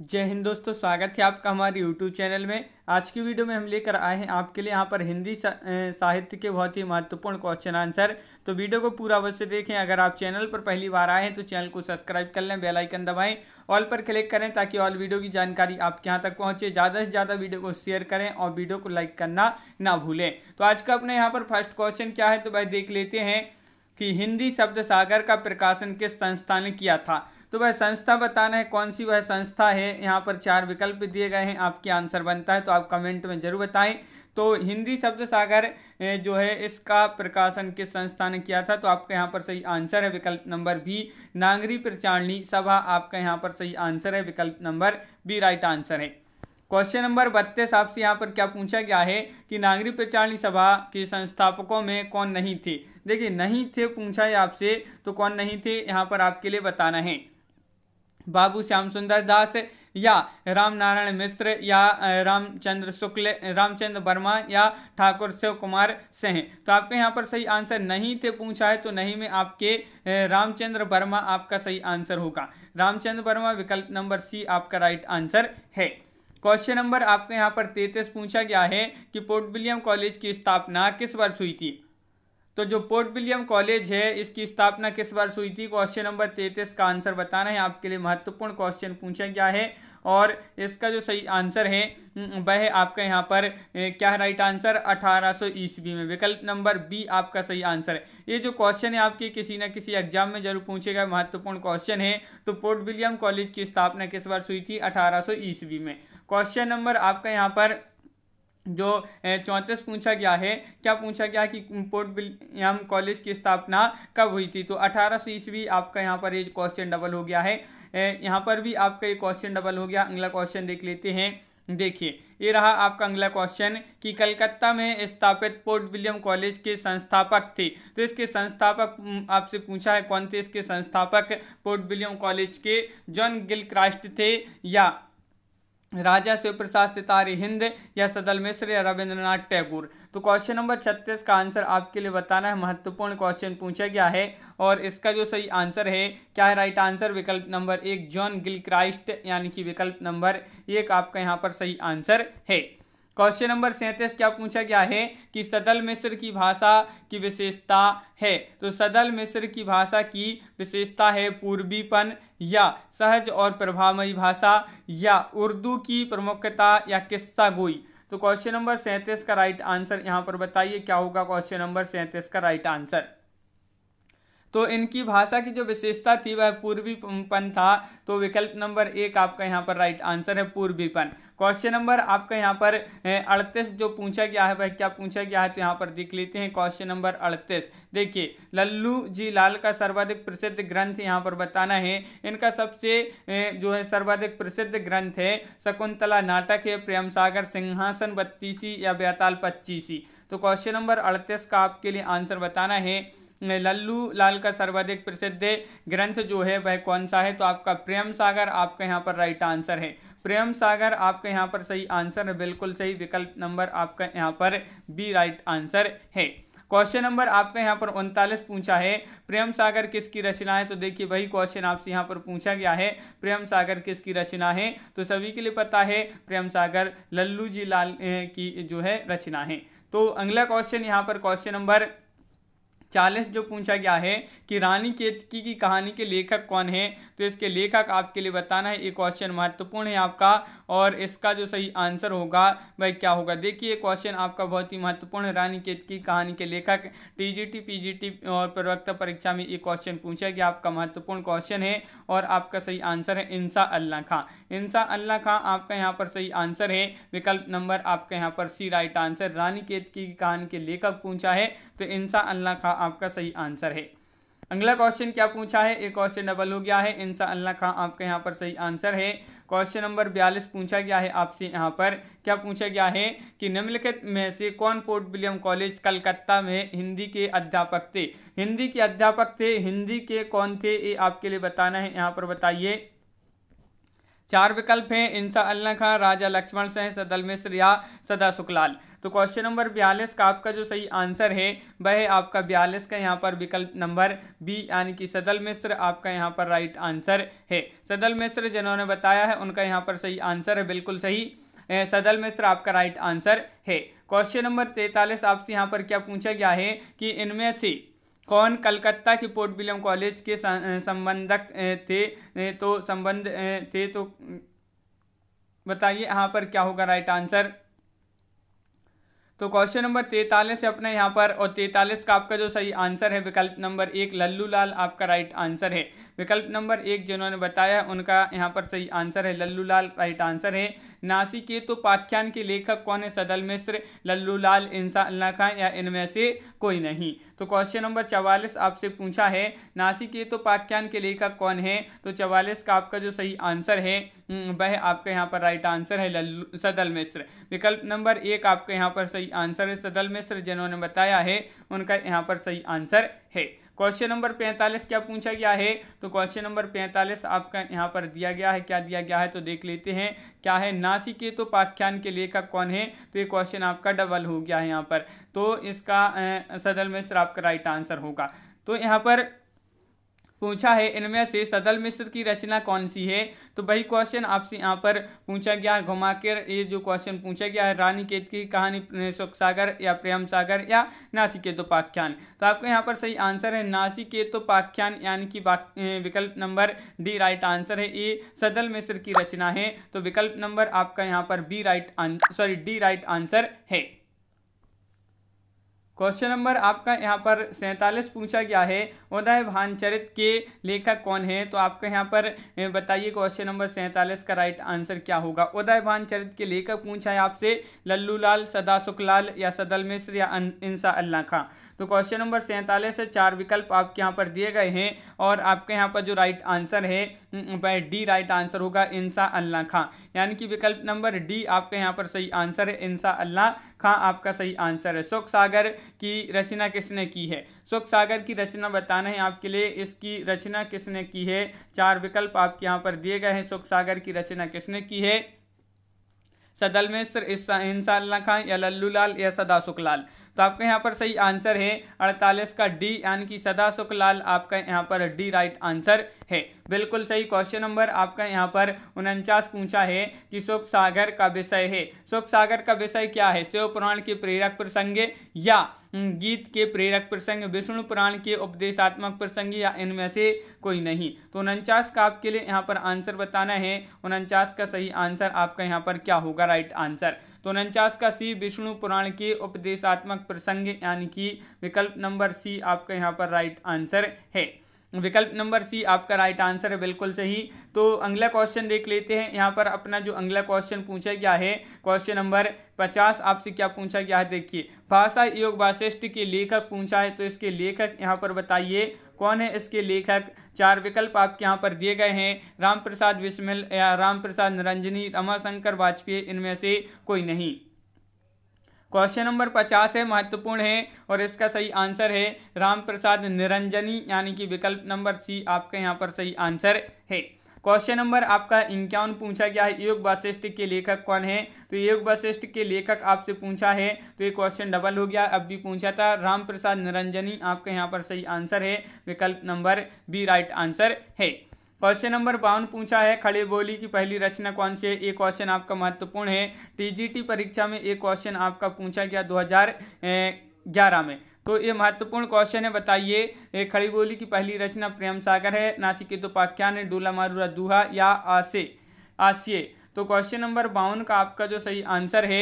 जय हिंद दोस्तों स्वागत है आपका हमारे यूट्यूब चैनल में आज की वीडियो में हम लेकर आए हैं आपके लिए यहाँ पर हिंदी सा, साहित्य के बहुत ही महत्वपूर्ण क्वेश्चन आंसर तो वीडियो को पूरा अवश्य देखें अगर आप चैनल पर पहली बार आए हैं तो चैनल को सब्सक्राइब कर लें बेल आइकन दबाएं ऑल पर क्लिक करें ताकि ऑल वीडियो की जानकारी आपके यहाँ तक पहुँचे ज़्यादा से ज़्यादा वीडियो को शेयर करें और वीडियो को लाइक करना ना भूलें तो आज का अपने यहाँ पर फर्स्ट क्वेश्चन क्या है तो भाई देख लेते हैं कि हिंदी शब्द सागर का प्रकाशन किस संस्था ने किया था तो वह संस्था बताना है कौन सी वह संस्था है यहाँ पर चार विकल्प दिए गए हैं आपके आंसर बनता है तो आप कमेंट में ज़रूर बताएं तो हिंदी शब्द सागर जो है इसका प्रकाशन किस संस्था ने किया था तो आपका यहाँ पर सही आंसर है विकल्प नंबर बी नागरी प्रचारणी सभा आपका यहाँ पर सही आंसर है विकल्प नंबर बी राइट आंसर है क्वेश्चन नंबर बत्तीस आपसे यहाँ पर क्या पूछा गया है कि नागरी प्रचारणी सभा के संस्थापकों में कौन नहीं थे देखिए नहीं थे पूछा है आपसे तो कौन नहीं थे यहाँ पर आपके लिए बताना है बाबू श्याम सुंदर दास या राम नारायण मिश्र या रामचंद्र शुक्ल रामचंद्र वर्मा या ठाकुर शिव कुमार सिंह तो आपके यहाँ पर सही आंसर नहीं थे पूछा है तो नहीं में आपके रामचंद्र वर्मा आपका सही आंसर होगा रामचंद्र वर्मा विकल्प नंबर सी आपका राइट आंसर है क्वेश्चन नंबर आपके यहाँ पर तैतीस पूछा गया है कि पोर्ट विलियम कॉलेज की स्थापना किस वर्ष हुई थी तो जो पोर्ट विलियम कॉलेज है इसकी स्थापना किस वर्ष हुई थी क्वेश्चन नंबर तैतीस का आंसर बताना है आपके लिए महत्वपूर्ण क्वेश्चन पूछा गया है और इसका जो सही आंसर है हम्म, वह आपका यहाँ पर क्या है राइट आंसर 1800 सौ ईस्वी में विकल्प नंबर बी आपका सही आंसर है ये जो क्वेश्चन है आपके किसी ना किसी एग्जाम में जरूर पूछेगा महत्वपूर्ण क्वेश्चन है तो पोर्ट विलियम कॉलेज की स्थापना किस वर्ष हुई थी 1800 सौ ईस्वी में क्वेश्चन नंबर आपका यहाँ पर जो चौंतीस पूछा गया है क्या पूछा गया कि पोर्ट विलियम कॉलेज की स्थापना कब हुई थी तो अठारह सौ ईस्वी आपका यहाँ पर ये क्वेश्चन डबल हो गया है यहाँ पर भी आपका ये क्वेश्चन डबल हो गया अगला क्वेश्चन देख लेते हैं देखिए ये रहा आपका अगला क्वेश्चन कि कलकत्ता में स्थापित पोर्ट विलियम कॉलेज के संस्थापक थे तो इसके संस्थापक आपसे पूछा है कौन थे इसके संस्थापक पोर्ट विलियम कॉलेज के जॉन गिल थे या राजा शिव प्रसाद हिंद या सदल मिश्र या रविंद्रनाथ टैगोर तो क्वेश्चन नंबर छत्तीस का आंसर आपके लिए बताना है महत्वपूर्ण क्वेश्चन पूछा गया है और इसका जो सही आंसर है क्या है राइट आंसर विकल्प नंबर एक जॉन गिल क्राइस्ट यानी कि विकल्प नंबर एक आपका यहाँ पर सही आंसर है क्वेश्चन नंबर सैंतीस क्या पूछा गया है कि सदल मिस्र की भाषा की विशेषता है तो सदल मिस्र की भाषा की विशेषता है पूर्वीपन या सहज और प्रभावमयी भाषा या उर्दू की प्रमुखता या किस्सा गोई तो क्वेश्चन नंबर सैंतीस का राइट आंसर यहाँ पर बताइए क्या होगा क्वेश्चन नंबर सैंतीस का राइट आंसर तो इनकी भाषा की जो विशेषता थी वह पूर्वीपन था तो विकल्प नंबर एक आपका यहाँ पर राइट आंसर है पूर्वीपन क्वेश्चन नंबर आपका यहाँ पर अड़तीस जो पूछा गया है वह क्या पूछा गया है तो यहाँ पर देख लेते हैं क्वेश्चन नंबर अड़तीस देखिए लल्लू जी लाल का सर्वाधिक प्रसिद्ध ग्रंथ यहाँ पर बताना है इनका सबसे जो है सर्वाधिक प्रसिद्ध ग्रंथ है शकुंतला नाटक है प्रेम सागर सिंहासन बत्तीसी या बेताल पच्चीसी तो क्वेश्चन नंबर अड़तीस का आपके लिए आंसर बताना है लल्लू लाल का सर्वाधिक प्रसिद्ध ग्रंथ जो है वह कौन सा है तो आपका प्रेम सागर आपका यहाँ पर राइट आंसर है प्रेम सागर आपके यहाँ पर सही आंसर है बिल्कुल सही विकल्प नंबर आपका यहाँ पर बी राइट आंसर है क्वेश्चन नंबर आपका यहाँ पर उनतालीस पूछा है प्रेम सागर किसकी रचना है तो देखिए वही क्वेश्चन आपसे यहाँ पर पूछा गया है प्रेम सागर किसकी रचना है तो सभी के लिए पता है प्रेम सागर लल्लू जी लाल की जो है रचना है तो अगला क्वेश्चन यहाँ पर क्वेश्चन नंबर चालीस जो पूछा गया है कि रानी केतकी की कहानी के लेखक कौन है तो इसके लेखक आपके लिए बताना है ये क्वेश्चन महत्वपूर्ण है आपका और इसका जो सही आंसर होगा वह क्या होगा देखिए क्वेश्चन आपका बहुत ही महत्वपूर्ण है रानी केतकी कहानी के लेखक टीजीटी पीजीटी और प्रवक्ता परीक्षा में ये क्वेश्चन पूछा गया आपका महत्वपूर्ण क्वेश्चन है और आपका सही आंसर है इंसा अल्लाह खां इंसा अल्लाह खां आपका यहाँ पर सही आंसर है विकल्प नंबर आपका यहाँ पर सी राइट आंसर रानी केत की कहानी के लेखक पूछा है तो इंसा अल्लाह खां आपका सही आंसर है अगला क्वेश्चन क्या पूछा है एक क्वेश्चन डबल हो गया है इंसा अल्लाह खां आपका यहाँ पर सही आंसर है क्वेश्चन नंबर बयालीस पूछा गया है आपसे यहाँ पर क्या पूछा गया है कि निम्नलिखित में से कौन पोर्ट विलियम कॉलेज कलकत्ता में हिंदी के अध्यापक थे हिंदी के अध्यापक थे हिंदी के कौन थे ये आपके लिए बताना है यहाँ पर बताइए चार विकल्प हैं इंसा अल्ला खां राजा लक्ष्मण सेन सदल मिश्र या सदा सुखलाल तो क्वेश्चन नंबर बयालीस का आपका जो सही आंसर है वह है आपका बयालीस का यहाँ पर विकल्प नंबर बी यानी कि सदल मिश्र आपका यहाँ पर राइट आंसर है सदल मिश्र जिन्होंने बताया है उनका यहाँ पर सही आंसर है बिल्कुल सही सदल मिश्र आपका राइट आंसर है क्वेश्चन नंबर तैतालीस आपसे यहाँ पर क्या पूछा गया है कि इनमें से कौन कलकत्ता के पोर्ट विलियम कॉलेज के संबंधक थे तो संबंध थे तो बताइए यहाँ पर क्या होगा राइट आंसर तो क्वेश्चन नंबर तैतालीस है अपना यहाँ पर और तैतालीस का आपका जो सही आंसर है विकल्प नंबर एक लल्लू लाल आपका राइट आंसर है विकल्प नंबर एक जिन्होंने बताया उनका यहाँ पर सही आंसर है लल्लू लाल राइट आंसर है के तो पाख्यान के लेखक कौन है सदल मिश्र लल्लू लाल इंसान लखा या इनमें से कोई नहीं तो क्वेश्चन नंबर चवालीस आपसे पूछा है नासिकेतोपाख्यान के लेखक कौन है तो चवालीस का आपका जो सही आंसर है हम्म, वह आपका यहाँ पर राइट आंसर है सदल मिश्र विकल्प नंबर एक आपके यहाँ पर सही आंसर है सदल मिश्र जिन्होंने बताया है उनका यहाँ पर सही आंसर है क्वेश्चन नंबर पैंतालीस क्या पूछा गया है तो क्वेश्चन नंबर पैंतालीस आपका यहाँ पर दिया गया है क्या दिया गया है तो देख लेते हैं क्या है के तो पाख्यान के लेखक कौन है तो ये क्वेश्चन आपका डबल हो गया है यहाँ पर तो इसका सदल मिश्र आपका राइट आंसर होगा तो यहाँ पर पूछा है इनमें से सदल मिश्र की रचना कौन सी है तो वही क्वेश्चन आपसे यहाँ पर पूछा गया घुमा ये जो क्वेश्चन पूछा गया है रानी केत की कहानी सुख सागर या प्रेम सागर या के तो आपका यहाँ पर सही आंसर है पाख्यान यानी कि विकल्प नंबर डी राइट आंसर है ये सदल मिश्र की रचना है तो विकल्प नंबर आपका यहाँ पर B right sorry D right answer है क्वेश्चन नंबर आपका यहाँ पर सैंतालीस पूछा गया है उदय भानचरित के लेखक कौन है तो आपका यहाँ पर बताइए क्वेश्चन नंबर सैंतालीस का राइट आंसर क्या होगा उदय भानचरित के लेखक पूछा है आपसे लल्लूलाल सदा सुखलाल या सदल मिश्र या इंसा अल्लाह खां तो क्वेश्चन नंबर सैंतालीस है चार विकल्प आपके यहाँ पर दिए गए हैं और आपके यहाँ पर जो राइट आंसर है डी राइट आंसर होगा इंसा अल्लाह खां यानी कि विकल्प नंबर डी आपके यहाँ पर सही आंसर है इंसा अल्लाह खां आपका सही आंसर है सुख सागर की रचना किसने की है सुख सागर की रचना बताना है आपके लिए इसकी रचना किसने की है चार विकल्प आपके यहाँ पर दिए गए हैं सुख सागर की रचना किसने की है सदल मिश्र इंसा अल्लाह खां या लल्लू लाल या सदा सुखलाल तो आपका यहाँ पर सही आंसर है अड़तालीस का डी यानी कि सदा सुख लाल आपका यहाँ पर डी राइट आंसर है बिल्कुल सही क्वेश्चन नंबर आपका यहाँ पर उनचास पूछा है कि शोक सागर का विषय है शोक सागर का विषय क्या है शिव पुराण के प्रेरक प्रसंग या हम्म, गीत के प्रेरक प्रसंग विष्णु पुराण के उपदेशात्मक प्रसंग या इनमें से कोई नहीं तो उनचास का आपके लिए यहाँ पर आंसर बताना है उनचास का सही आंसर आपका यहाँ पर क्या होगा राइट आंसर तो उनचास का सी विष्णु पुराण के उपदेशात्मक प्रसंग यानी कि विकल्प नंबर सी आपका यहाँ पर राइट आंसर है विकल्प नंबर सी आपका राइट आंसर है बिल्कुल सही तो अगला क्वेश्चन देख लेते हैं यहाँ पर अपना जो अगला क्वेश्चन पूछा गया है क्वेश्चन नंबर पचास आपसे क्या पूछा गया है देखिए भाषा योग वाशिष्ठ के लेखक पूछा है तो इसके लेखक यहाँ पर बताइए कौन है इसके लेखक चार विकल्प आपके यहाँ पर दिए गए हैं राम प्रसाद बिस्मिल या राम प्रसाद निरंजनी रमाशंकर वाजपेयी इनमें से कोई नहीं क्वेश्चन नंबर पचास है महत्वपूर्ण है और इसका सही आंसर है राम प्रसाद निरंजनी यानी कि विकल्प नंबर सी आपके यहाँ पर सही आंसर है क्वेश्चन नंबर आपका इक्यावन पूछा गया है योग वशिष्ठ के लेखक कौन है तो योग वशिष्ठ के लेखक आपसे पूछा है तो ये क्वेश्चन डबल हो गया अब भी पूछा था राम प्रसाद निरंजनी आपका यहाँ पर सही आंसर है विकल्प नंबर बी राइट आंसर है क्वेश्चन नंबर बावन पूछा है खड़े बोली की पहली रचना कौन सी है ये क्वेश्चन आपका महत्वपूर्ण है टीजीटी परीक्षा में ये क्वेश्चन आपका पूछा गया 2011 में तो ये महत्वपूर्ण क्वेश्चन है बताइए खड़ी बोली की पहली रचना प्रेम सागर है नासिके तो पाख्यान है डोला मारू रूहा या आसे आसिए तो क्वेश्चन नंबर बावन का आपका जो सही आंसर है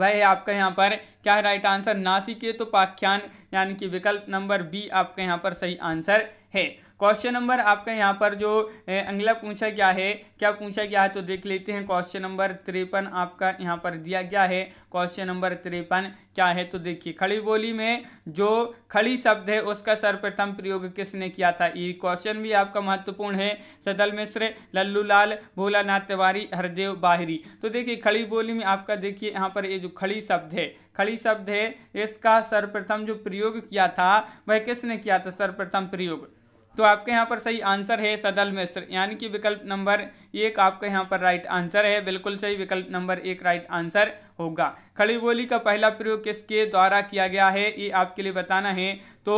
वह है आपका यहाँ पर क्या है राइट आंसर नासिक के तो पाख्यान यानी कि विकल्प नंबर बी आपका यहाँ पर सही आंसर है क्वेश्चन नंबर आपका यहाँ पर जो अगला पूछा गया है क्या पूछा गया है तो देख लेते हैं क्वेश्चन नंबर तिरपन आपका यहाँ पर दिया गया है क्वेश्चन नंबर तिरपन क्या है तो देखिए खड़ी बोली में जो खड़ी शब्द है उसका सर्वप्रथम प्रयोग किसने किया था ये क्वेश्चन भी आपका महत्वपूर्ण है सदल मिश्र लल्लू लाल भोलानाथ तिवारी हरदेव बाहरी तो देखिए खड़ी बोली में आपका देखिए यहाँ पर ये जो खड़ी शब्द है खड़ी शब्द है इसका सर्वप्रथम जो प्रयोग किया था वह किसने किया था सर्वप्रथम प्रयोग तो आपके यहाँ पर सही आंसर है सदल मिश्र यानी कि विकल्प नंबर एक आपके यहाँ पर राइट आंसर है बिल्कुल सही विकल्प नंबर एक राइट आंसर होगा खड़ी बोली का पहला प्रयोग किसके द्वारा किया गया है ये आपके लिए बताना है तो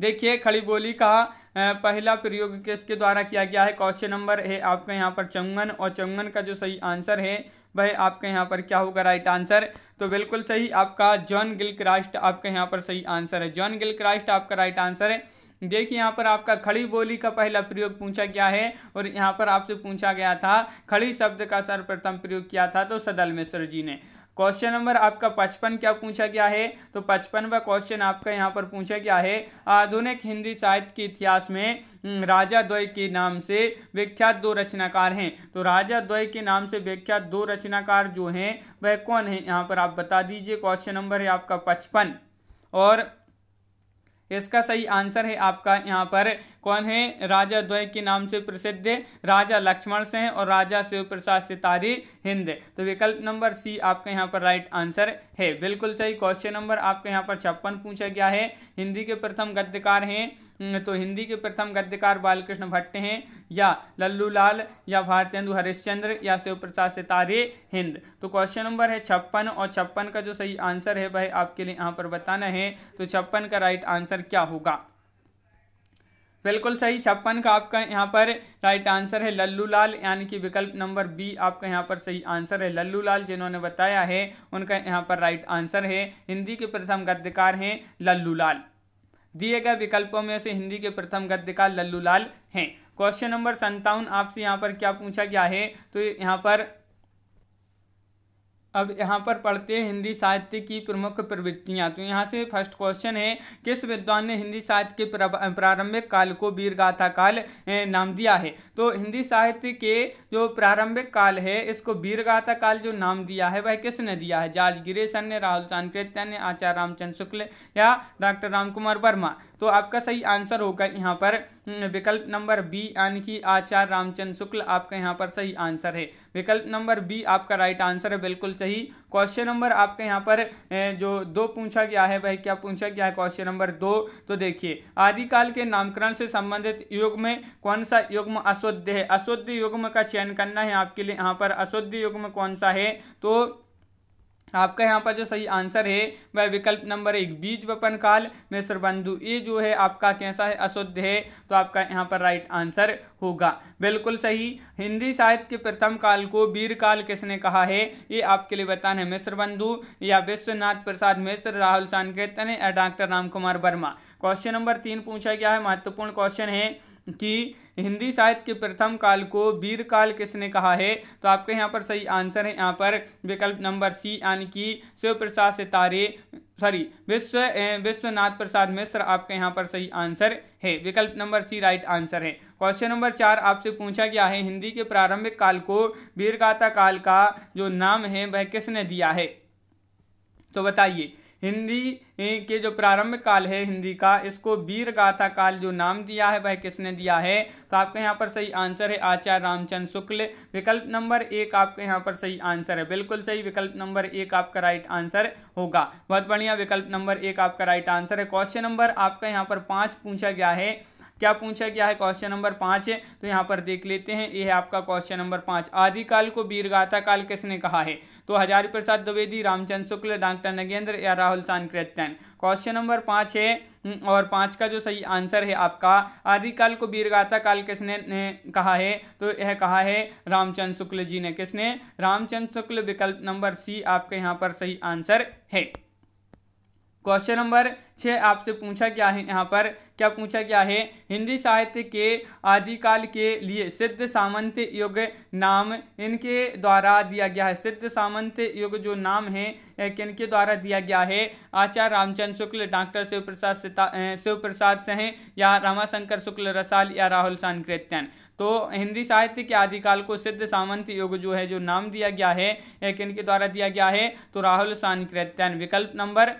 देखिए खड़ी बोली का पहला प्रयोग किसके द्वारा किया गया है क्वेश्चन नंबर है आपके यहाँ पर चंगन और चंगन का जो सही आंसर है वह आपके यहाँ पर क्या होगा राइट आंसर तो बिल्कुल सही आपका जॉन गिल आपके यहाँ पर सही आंसर है जॉन गिल आपका राइट आंसर है देखिए यहाँ पर आपका खड़ी बोली का पहला प्रयोग पूछा गया है और यहाँ पर आपसे पूछा गया था खड़ी शब्द का सर्वप्रथम प्रयोग किया था तो सदल मिश्र जी ने क्वेश्चन नंबर आपका पचपन क्या पूछा गया है तो पचपनवा क्वेश्चन आपका यहाँ पर पूछा गया है आधुनिक हिंदी साहित्य के इतिहास में हम्म, राजा द्वय के नाम से विख्यात दो रचनाकार हैं तो राजा द्वय के नाम से विख्यात दो रचनाकार जो हैं वह कौन है यहाँ पर आप बता दीजिए क्वेश्चन नंबर है आपका पचपन और इसका सही आंसर है आपका यहाँ पर कौन है राजा द्वय के नाम से प्रसिद्ध राजा लक्ष्मण से हैं और राजा शिव प्रसाद सितारी हिंद तो विकल्प नंबर सी आपका यहाँ पर राइट आंसर है बिल्कुल सही क्वेश्चन नंबर आपके यहाँ पर छप्पन पूछा गया है हिंदी के प्रथम गद्यकार हैं हम्म, तो हिंदी के प्रथम गद्यकार बालकृष्ण भट्ट हैं या लल्लू लाल या भारतेंदु हरिश्चंद्र या शिव प्रसाद सितारे हिंद तो क्वेश्चन नंबर है छप्पन और छप्पन का जो सही आंसर है वह आपके लिए यहाँ पर बताना है तो छप्पन का राइट आंसर क्या होगा बिल्कुल सही छप्पन का आपका यहाँ पर राइट आंसर है लल्लू लाल यानी कि विकल्प नंबर बी आपका यहाँ पर सही आंसर है लल्लू लाल जिन्होंने बताया है उनका यहाँ पर राइट आंसर है हिंदी के प्रथम गद्यकार हैं लल्लू लाल दिए गए विकल्पों में से हिंदी के प्रथम गद्यकार लल्लू लाल हैं क्वेश्चन नंबर संतावन आपसे यहाँ पर क्या पूछा गया है तो यहाँ पर अब यहाँ पर पढ़ते हैं हिंदी साहित्य की प्रमुख प्रवृत्तियाँ तो यहाँ से फर्स्ट क्वेश्चन है किस विद्वान ने हिंदी साहित्य के प्रारंभिक काल को वीरगाथा काल नाम दिया है तो हिंदी साहित्य के जो प्रारंभिक काल है इसको वीरगाथा काल जो नाम दिया है वह किसने दिया है जालगिरे सन ने राहुल चांद कृत्या ने आचार्य रामचंद्र शुक्ल या डॉक्टर रामकुमार वर्मा तो आपका सही आंसर होगा यहाँ पर विकल्प नंबर बी यानी कि आचार्य रामचंद्र शुक्ल आपका यहाँ पर सही आंसर है विकल्प नंबर बी आपका राइट आंसर है बिल्कुल सही क्वेश्चन नंबर आपका यहाँ पर जो दो पूछा गया है भाई क्या पूछा गया है क्वेश्चन नंबर दो तो देखिए आदिकाल के नामकरण से संबंधित युग में कौन सा युग्म अशुद्ध है अशुद्ध युग्म का चयन करना है आपके लिए यहाँ पर अशुद्ध युग्म कौन सा है तो आपका यहाँ पर जो सही आंसर है वह विकल्प नंबर एक बीज वपन काल में बंधु ये जो है आपका कैसा है अशुद्ध है तो आपका यहाँ पर राइट आंसर होगा बिल्कुल सही हिंदी साहित्य के प्रथम काल को वीर काल किसने कहा है ये आपके लिए बताना है मिश्र बंधु या विश्वनाथ प्रसाद मिश्र राहुल सांकेतन या doctor Ramkumar Verma question number तीन पूछा गया है महत्वपूर्ण क्वेश्चन है कि हिंदी साहित्य के प्रथम काल को वीर काल किसने कहा है तो आपके यहाँ पर सही आंसर है यहाँ पर विकल्प नंबर सी यानी कि शिव प्रसाद सितारे सॉरी विश्व विश्वनाथ प्रसाद मिश्र आपके यहाँ पर सही आंसर है विकल्प नंबर सी राइट आंसर है क्वेश्चन नंबर चार आपसे पूछा गया है हिंदी के प्रारंभिक काल को वीरगाता काल का जो नाम है वह किसने दिया है तो बताइए हिंदी के जो प्रारंभ काल है हिंदी का इसको वीर गाथा काल जो नाम दिया है वह किसने दिया है तो आपके यहाँ पर सही आंसर है आचार्य रामचंद्र शुक्ल विकल्प नंबर एक आपके यहाँ पर सही आंसर है बिल्कुल सही विकल्प नंबर एक आपका राइट आंसर होगा बहुत बढ़िया विकल्प नंबर एक आपका राइट आंसर है क्वेश्चन नंबर आपका यहाँ पर पाँच पूछा गया है क्या पूछा गया है क्वेश्चन नंबर पाँच है तो यहाँ पर देख लेते हैं यह है आपका क्वेश्चन नंबर पांच आदिकाल को बीरगाथा काल किसने कहा है तो हजारी प्रसाद द्विवेदी रामचंद्र शुक्ल डॉक्टर नगेंद्र या राहुल सांकृत्यान क्वेश्चन नंबर पाँच है हम्म, और पांच का जो सही आंसर है आपका आदिकाल को बीरगाथा काल किसने कहा है तो यह कहा है रामचंद्र शुक्ल जी ने किसने रामचंद्र शुक्ल विकल्प नंबर सी आपके यहाँ पर सही आंसर है क्वेश्चन नंबर छः आपसे पूछा क्या है यहाँ पर क्या पूछा क्या है हिंदी साहित्य के आदिकाल के लिए सिद्ध सामंत युग नाम इनके द्वारा दिया गया है सिद्ध सामंत युग जो नाम है किनके द्वारा दिया गया है आचार्य रामचंद्र शुक्ल डॉक्टर शिव प्रसाद शिव प्रसाद सह या रामाशंकर शुक्ल रसाल या राहुल सान कृत्यन तो हिंदी साहित्य के आदिकाल को सिद्ध सामंत युग जो है जो नाम दिया गया है किन के द्वारा दिया गया है तो राहुल सानिकृत्यान विकल्प नंबर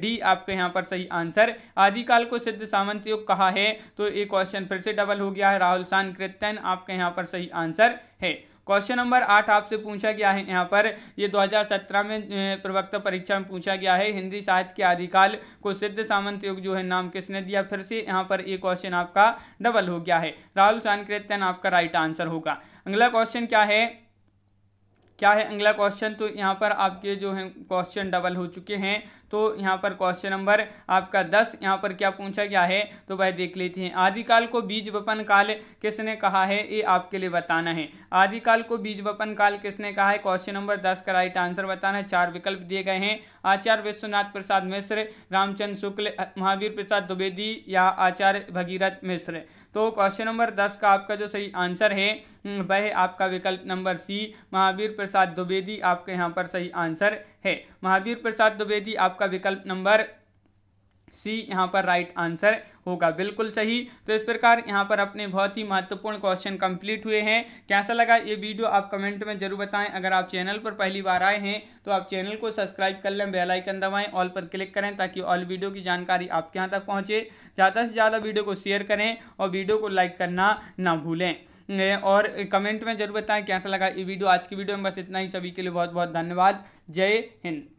डी आपके यहाँ पर सही आंसर आदिकाल को सिद्ध सामंत युग कहा है तो ये क्वेश्चन फिर से डबल हो गया है राहुल सानिकृत्यान आपके यहाँ पर सही आंसर है क्वेश्चन नंबर आठ आपसे पूछा गया है यहाँ पर ये 2017 में प्रवक्ता परीक्षा में पूछा गया है हिंदी साहित्य के आदिकाल को सिद्ध सामंत युग जो है नाम किसने दिया फिर से यहाँ पर ये क्वेश्चन आपका डबल हो गया है राहुल सानकृत्यन आपका राइट आंसर होगा अगला क्वेश्चन क्या है क्या है अगला क्वेश्चन तो यहाँ पर आपके जो है क्वेश्चन डबल हो चुके हैं तो यहाँ पर क्वेश्चन नंबर आपका दस यहाँ पर क्या पूछा गया है तो वह देख लेते हैं आदिकाल को बीज वपन काल किसने कहा है ये आपके लिए बताना है आदिकाल को बीज वपन काल किसने कहा है क्वेश्चन नंबर दस का राइट आंसर बताना है चार विकल्प दिए गए हैं आचार्य विश्वनाथ प्रसाद मिश्र रामचंद्र शुक्ल महावीर प्रसाद द्विवेदी या आचार्य भगीरथ मिश्र तो क्वेश्चन नंबर दस का आपका जो सही आंसर है हम्म, वह आपका विकल्प नंबर सी महावीर प्रसाद द्विवेदी आपके यहाँ पर सही आंसर है महावीर प्रसाद द्विवेदी आपका विकल्प नंबर सी यहाँ पर राइट आंसर होगा बिल्कुल सही तो इस प्रकार यहाँ पर अपने बहुत ही महत्वपूर्ण क्वेश्चन कंप्लीट हुए हैं कैसा लगा ये वीडियो आप कमेंट में जरूर बताएं अगर आप चैनल पर पहली बार आए हैं तो आप चैनल को सब्सक्राइब कर लें बेल आइकन दबाएं ऑल पर क्लिक करें ताकि ऑल वीडियो की जानकारी आपके यहाँ तक पहुँचे ज़्यादा से ज़्यादा वीडियो को शेयर करें और वीडियो को लाइक करना ना भूलें और कमेंट में जरूर बताएं कैसा लगा ये वीडियो आज की वीडियो में बस इतना ही सभी के लिए बहुत बहुत धन्यवाद जय हिंद